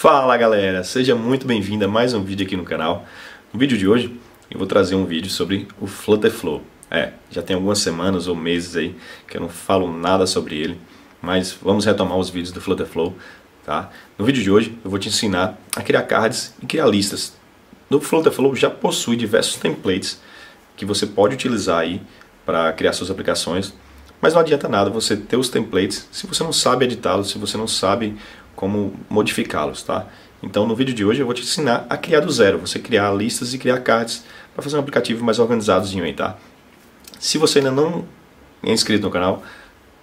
Fala galera, seja muito bem-vindo a mais um vídeo aqui no canal. No vídeo de hoje eu vou trazer um vídeo sobre o Flutter Flow. É, já tem algumas semanas ou meses aí que eu não falo nada sobre ele, mas vamos retomar os vídeos do Flutter Flow, tá? No vídeo de hoje eu vou te ensinar a criar cards e criar listas. No Flutter Flow já possui diversos templates que você pode utilizar aí para criar suas aplicações, mas não adianta nada você ter os templates se você não sabe editá-los, se você não sabe como modificá-los, tá? Então no vídeo de hoje eu vou te ensinar a criar do zero, você criar listas e criar cards para fazer um aplicativo mais organizadozinho aí, tá? Se você ainda não é inscrito no canal,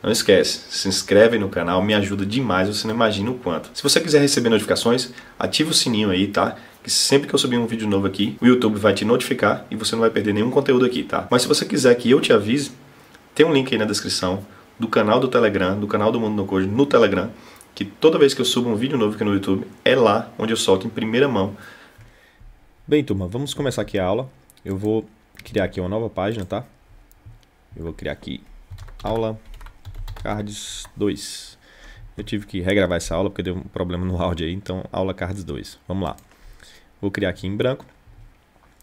não esquece, se inscreve no canal, me ajuda demais, você não imagina o quanto. Se você quiser receber notificações, ativa o sininho aí, tá? Que sempre que eu subir um vídeo novo aqui, o YouTube vai te notificar e você não vai perder nenhum conteúdo aqui, tá? Mas se você quiser que eu te avise, tem um link aí na descrição do canal do Telegram, do canal do Mundo no Code no Telegram, que toda vez que eu subo um vídeo novo aqui no YouTube, é lá onde eu solto em primeira mão. Bem, turma, vamos começar aqui a aula. Eu vou criar aqui uma nova página, tá? Eu vou criar aqui aula cards 2. Eu tive que regravar essa aula porque deu um problema no áudio aí, então aula cards 2. Vamos lá. Vou criar aqui em branco.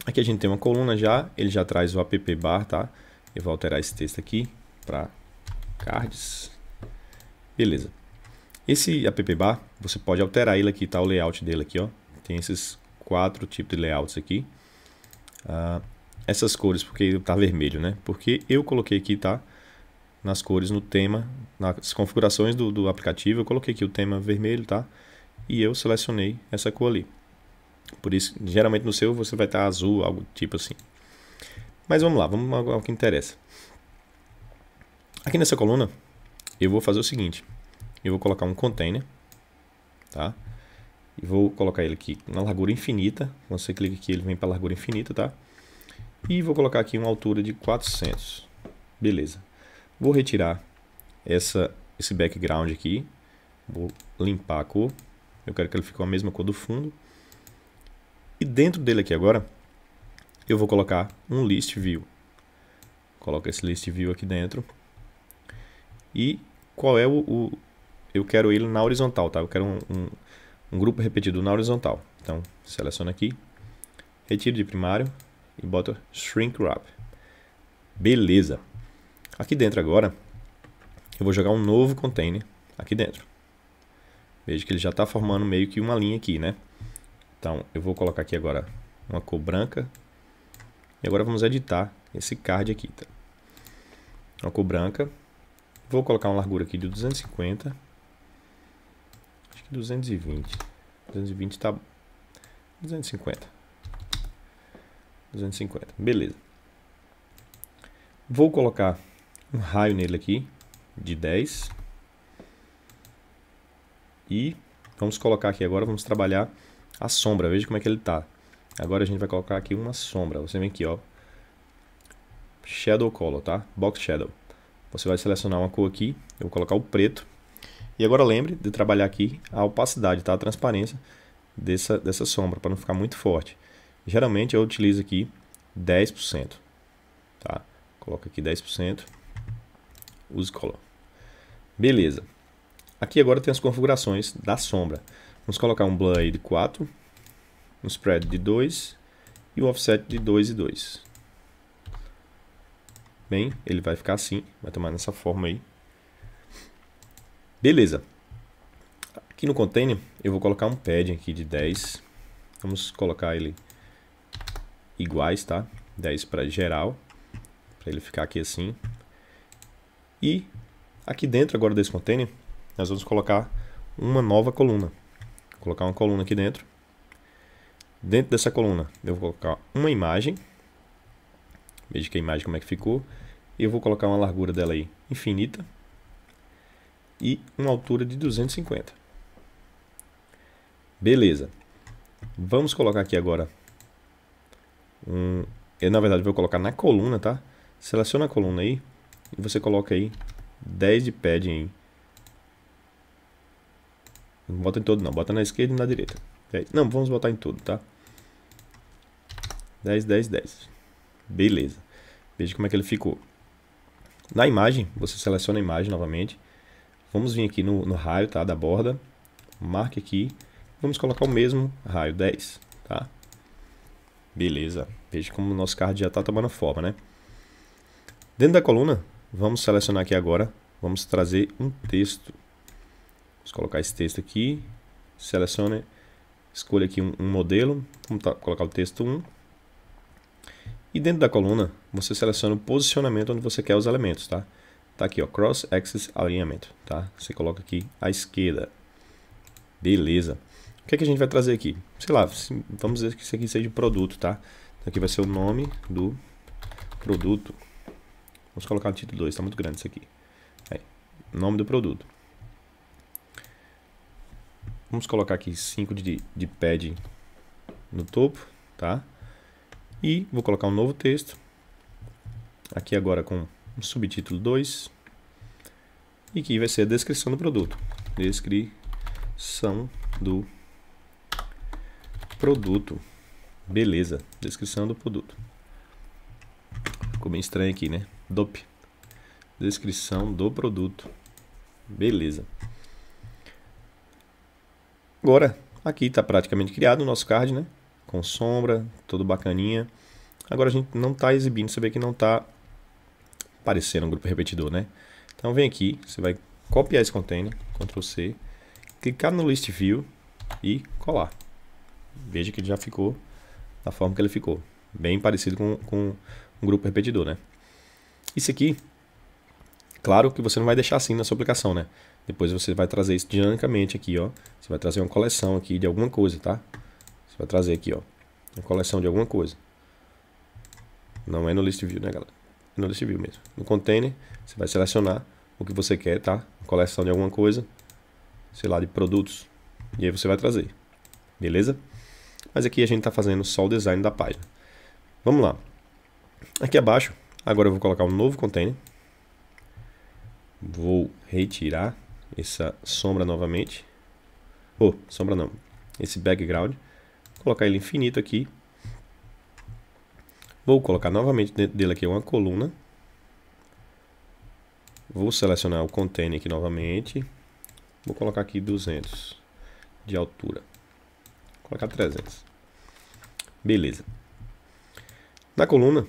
Aqui a gente tem uma coluna já, ele já traz o app bar, tá? Eu vou alterar esse texto aqui para cards. Beleza. Esse app bar, você pode alterar ele aqui, tá? O layout dele aqui, ó. Tem esses quatro tipos de layouts aqui. Uh, essas cores, porque tá vermelho, né? Porque eu coloquei aqui, tá? Nas cores, no tema, nas configurações do, do aplicativo, eu coloquei aqui o tema vermelho, tá? E eu selecionei essa cor ali. Por isso, geralmente no seu você vai estar tá azul, algo tipo assim. Mas vamos lá, vamos ao que interessa. Aqui nessa coluna, eu vou fazer o seguinte eu vou colocar um container, tá? E vou colocar ele aqui na largura infinita. Quando você clica aqui, ele vem para largura infinita, tá? E vou colocar aqui uma altura de 400. Beleza. Vou retirar essa, esse background aqui. Vou limpar a cor. Eu quero que ele fique com a mesma cor do fundo. E dentro dele aqui agora, eu vou colocar um list view. Coloca esse list view aqui dentro. E qual é o, o eu quero ele na horizontal, tá? Eu quero um, um, um grupo repetido na horizontal. Então, seleciona aqui, retiro de primário e boto Shrink Wrap. Beleza. Aqui dentro agora, eu vou jogar um novo container aqui dentro. Veja que ele já está formando meio que uma linha aqui, né? Então, eu vou colocar aqui agora uma cor branca. E agora vamos editar esse card aqui, tá? Uma cor branca. Vou colocar uma largura aqui de 250 220. 220 tá 250. 250. Beleza. Vou colocar um raio nele aqui de 10. E vamos colocar aqui agora, vamos trabalhar a sombra. Veja como é que ele tá. Agora a gente vai colocar aqui uma sombra. Você vem aqui, ó. Shadow Color, tá? Box Shadow. Você vai selecionar uma cor aqui. Eu vou colocar o preto. E agora lembre de trabalhar aqui a opacidade, tá? a transparência dessa, dessa sombra, para não ficar muito forte. Geralmente eu utilizo aqui 10%. Tá? Coloco aqui 10%. Use color. Beleza. Aqui agora tem as configurações da sombra. Vamos colocar um blur de 4, um spread de 2 e um offset de 2 e 2. Bem, ele vai ficar assim, vai tomar nessa forma aí. Beleza. Aqui no container eu vou colocar um padding aqui de 10. Vamos colocar ele iguais, tá? 10 para geral, para ele ficar aqui assim. E aqui dentro agora desse container, nós vamos colocar uma nova coluna. Vou colocar uma coluna aqui dentro. Dentro dessa coluna, eu vou colocar uma imagem. Veja que a imagem como é que ficou. Eu vou colocar uma largura dela aí infinita, e uma altura de 250. Beleza. Vamos colocar aqui agora um... Eu, na verdade, vou colocar na coluna, tá? Seleciona a coluna aí e você coloca aí 10 de padding aí. Não bota em todo não, bota na esquerda e na direita. Não, vamos botar em tudo, tá? 10, 10, 10. Beleza. Veja como é que ele ficou. Na imagem, você seleciona a imagem novamente Vamos vir aqui no, no raio tá, da borda, marque aqui, vamos colocar o mesmo raio 10, tá? Beleza, veja como o nosso card já está tomando forma, né? Dentro da coluna, vamos selecionar aqui agora, vamos trazer um texto. Vamos colocar esse texto aqui, selecione, escolha aqui um, um modelo, vamos colocar o texto 1. E dentro da coluna, você seleciona o posicionamento onde você quer os elementos, tá? Tá aqui, ó, cross axis alinhamento, tá? Você coloca aqui à esquerda. Beleza. O que, é que a gente vai trazer aqui? Sei lá, vamos dizer que isso aqui seja produto, tá? Então aqui vai ser o nome do produto. Vamos colocar no título 2, tá muito grande isso aqui. Aí, nome do produto. Vamos colocar aqui 5 de, de pad no topo, tá? E vou colocar um novo texto. Aqui agora com subtítulo 2, e que vai ser a descrição do produto. Descrição do produto. Beleza, descrição do produto. Ficou bem estranho aqui, né? DOP. Descrição do produto. Beleza. Agora, aqui está praticamente criado o nosso card, né? Com sombra, todo bacaninha. Agora a gente não está exibindo, você vê que não está aparecendo um grupo repetidor, né? Então vem aqui, você vai copiar esse container, Ctrl C, clicar no List View e colar. Veja que ele já ficou da forma que ele ficou. Bem parecido com, com um grupo repetidor, né? Isso aqui, claro que você não vai deixar assim na sua aplicação, né? Depois você vai trazer isso dinamicamente aqui, ó. Você vai trazer uma coleção aqui de alguma coisa, tá? Você vai trazer aqui, ó. Uma coleção de alguma coisa. Não é no list view, né, galera? no list view mesmo. No container, você vai selecionar o que você quer, tá? Coleção de alguma coisa, sei lá, de produtos. E aí você vai trazer, beleza? Mas aqui a gente está fazendo só o design da página. Vamos lá. Aqui abaixo, agora eu vou colocar um novo container. Vou retirar essa sombra novamente. Oh, sombra não. Esse background. Vou colocar ele infinito aqui Vou colocar novamente dentro dele aqui uma coluna. Vou selecionar o container aqui novamente. Vou colocar aqui 200 de altura. Vou colocar 300. Beleza. Na coluna,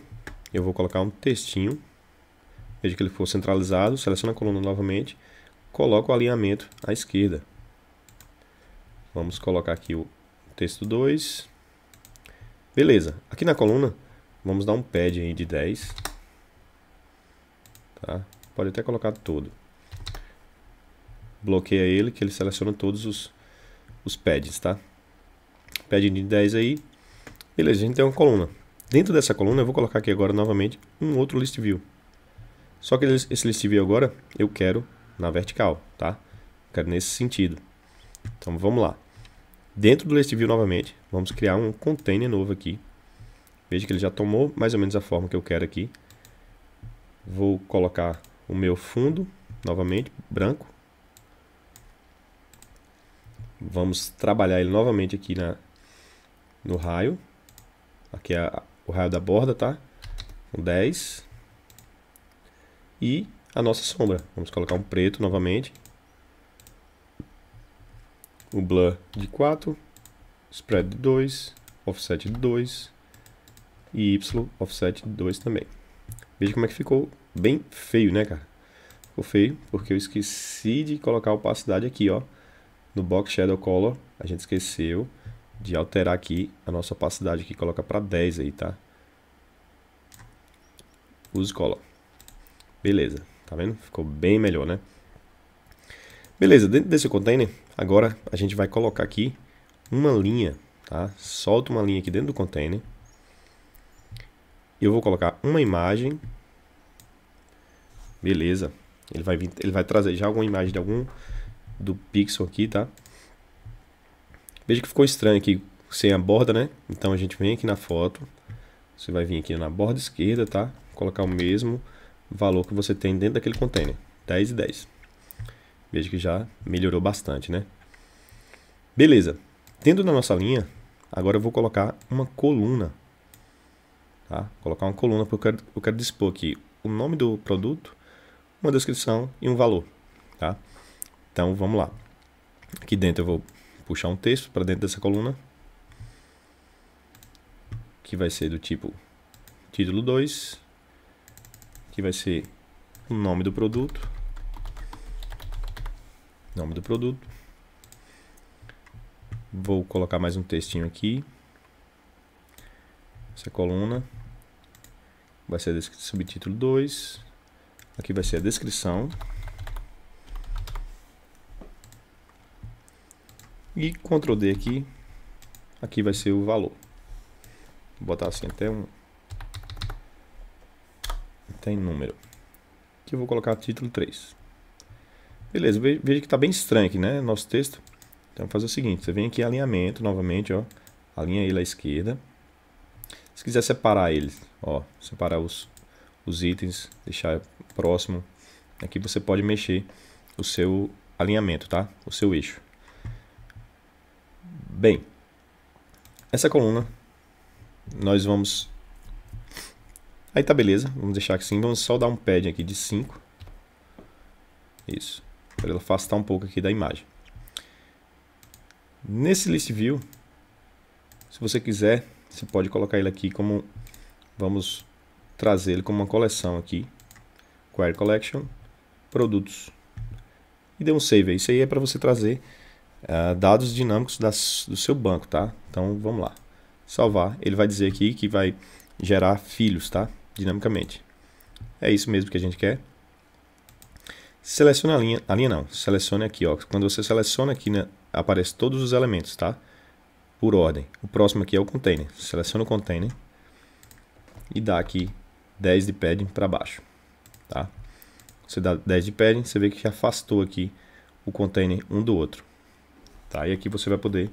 eu vou colocar um textinho. Veja que ele for centralizado. Seleciono a coluna novamente. Coloco o alinhamento à esquerda. Vamos colocar aqui o texto 2. Beleza. Aqui na coluna, Vamos dar um pad aí de 10. Tá? Pode até colocar todo. Bloqueia ele, que ele seleciona todos os, os pads, tá? Pad de 10 aí. Beleza, a gente tem uma coluna. Dentro dessa coluna, eu vou colocar aqui agora novamente um outro list view. Só que esse list view agora, eu quero na vertical, tá? Eu quero nesse sentido. Então, vamos lá. Dentro do list view novamente, vamos criar um container novo aqui. Veja que ele já tomou mais ou menos a forma que eu quero aqui. Vou colocar o meu fundo, novamente, branco. Vamos trabalhar ele novamente aqui na, no raio. Aqui é a, o raio da borda, tá? Com 10. E a nossa sombra. Vamos colocar um preto novamente. O blur de 4. Spread de 2. Offset de 2 e Y offset 2 também. Veja como é que ficou bem feio, né, cara? Ficou feio porque eu esqueci de colocar a opacidade aqui, ó. No Box Shadow Color, a gente esqueceu de alterar aqui a nossa opacidade aqui, coloca para 10 aí, tá? Use Color. Beleza, tá vendo? Ficou bem melhor, né? Beleza, dentro desse container, agora a gente vai colocar aqui uma linha, tá? Solta uma linha aqui dentro do container eu vou colocar uma imagem. Beleza. Ele vai, vir, ele vai trazer já alguma imagem de algum do pixel aqui, tá? Veja que ficou estranho aqui sem a borda, né? Então a gente vem aqui na foto. Você vai vir aqui na borda esquerda, tá? Colocar o mesmo valor que você tem dentro daquele container. 10 e 10. Veja que já melhorou bastante, né? Beleza. Tendo na nossa linha, agora eu vou colocar uma coluna Tá? Colocar uma coluna, porque eu quero, eu quero dispor aqui o nome do produto, uma descrição e um valor. Tá? Então vamos lá. Aqui dentro eu vou puxar um texto para dentro dessa coluna, que vai ser do tipo título 2, que vai ser o nome do produto, nome do produto. Vou colocar mais um textinho aqui, essa coluna, vai ser subtítulo 2. Aqui vai ser a descrição. E Ctrl D aqui. Aqui vai ser o valor. Vou botar assim até um. Até em número. Aqui eu vou colocar título 3. Beleza, veja que está bem estranho aqui, né? Nosso texto. Então, fazer o seguinte: você vem aqui em alinhamento novamente, ó. Alinha ele à esquerda. Se quiser separar eles, ó, separar os, os itens, deixar próximo, aqui você pode mexer o seu alinhamento, tá? O seu eixo. Bem, essa coluna nós vamos... Aí tá beleza, vamos deixar assim, vamos só dar um pad aqui de 5. Isso, para ela afastar um pouco aqui da imagem. Nesse list view, se você quiser, você pode colocar ele aqui como... Vamos trazer ele como uma coleção aqui. Query Collection, Produtos. E dê um save Isso aí é para você trazer uh, dados dinâmicos das, do seu banco, tá? Então, vamos lá. Salvar. Ele vai dizer aqui que vai gerar filhos, tá? Dinamicamente. É isso mesmo que a gente quer. Selecione a linha, a linha não, selecione aqui, ó. Quando você seleciona aqui, né, aparece todos os elementos, tá? por ordem. O próximo aqui é o container. Seleciona o container e dá aqui 10 de padding para baixo. Tá? Você dá 10 de padding, você vê que afastou aqui o container um do outro. Tá? E aqui você vai poder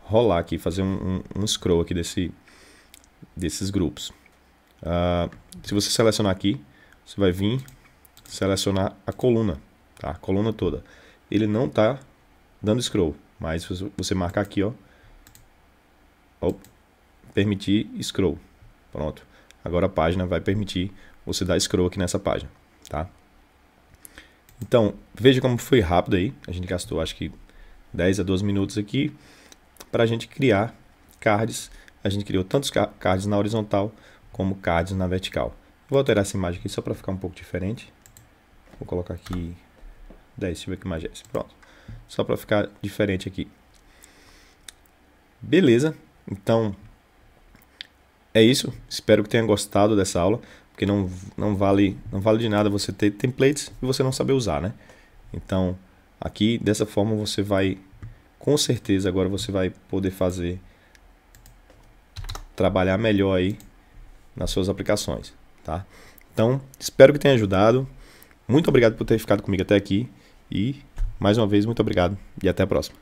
rolar aqui, fazer um, um, um scroll aqui desse, desses grupos. Uh, se você selecionar aqui, você vai vir selecionar a coluna, tá? a coluna toda. Ele não está dando scroll, mas você marcar aqui, ó, op, permitir scroll. Pronto. Agora a página vai permitir você dar scroll aqui nessa página, tá? Então, veja como foi rápido aí. A gente gastou acho que 10 a 12 minutos aqui para a gente criar cards. A gente criou tantos cards na horizontal como cards na vertical. Vou alterar essa imagem aqui só para ficar um pouco diferente. Vou colocar aqui 10, deixa eu ver que imagem é essa. Pronto. Só para ficar diferente aqui. Beleza. Então, é isso. Espero que tenha gostado dessa aula, porque não, não, vale, não vale de nada você ter templates e você não saber usar, né? Então, aqui dessa forma você vai, com certeza, agora você vai poder fazer, trabalhar melhor aí nas suas aplicações, tá? Então, espero que tenha ajudado. Muito obrigado por ter ficado comigo até aqui e, mais uma vez, muito obrigado e até a próxima.